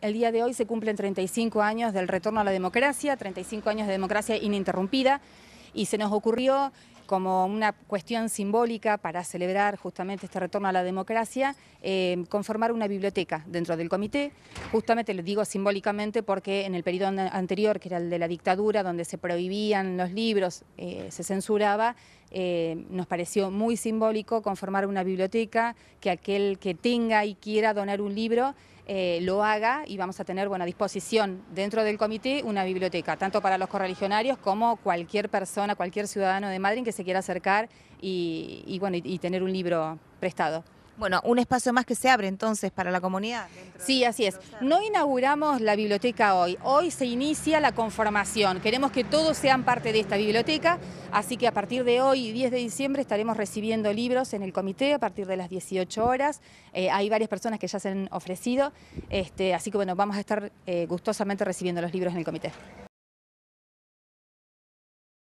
El día de hoy se cumplen 35 años del retorno a la democracia, 35 años de democracia ininterrumpida, y se nos ocurrió como una cuestión simbólica para celebrar justamente este retorno a la democracia, eh, conformar una biblioteca dentro del comité. Justamente lo digo simbólicamente porque en el periodo anterior, que era el de la dictadura, donde se prohibían los libros, eh, se censuraba, eh, nos pareció muy simbólico conformar una biblioteca, que aquel que tenga y quiera donar un libro eh, lo haga y vamos a tener bueno, a disposición dentro del comité una biblioteca, tanto para los correligionarios como cualquier persona, cualquier ciudadano de Madrid que se quiera acercar y, bueno, y tener un libro prestado. Bueno, un espacio más que se abre entonces para la comunidad. Sí, así es. No inauguramos la biblioteca hoy. Hoy se inicia la conformación. Queremos que todos sean parte de esta biblioteca, así que a partir de hoy, 10 de diciembre, estaremos recibiendo libros en el comité a partir de las 18 horas. Eh, hay varias personas que ya se han ofrecido, este, así que bueno, vamos a estar eh, gustosamente recibiendo los libros en el comité.